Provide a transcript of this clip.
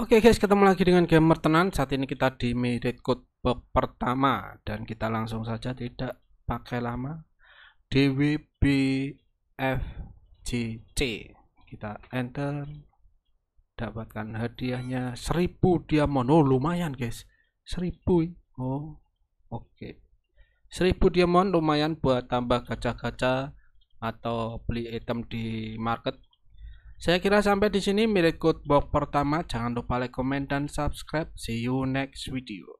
Oke okay guys, ketemu lagi dengan gamer tenan. Saat ini kita di Merit Code box pertama dan kita langsung saja tidak pakai lama. DWBFGC. Kita enter dapatkan hadiahnya 1000 diamond. Oh, lumayan guys. 1000. Ya? Oh. Oke. Okay. 1000 diamond lumayan buat tambah gacha-gacha atau beli item di market saya kira sampai di sini milik box pertama. Jangan lupa like, comment, dan subscribe. See you next video.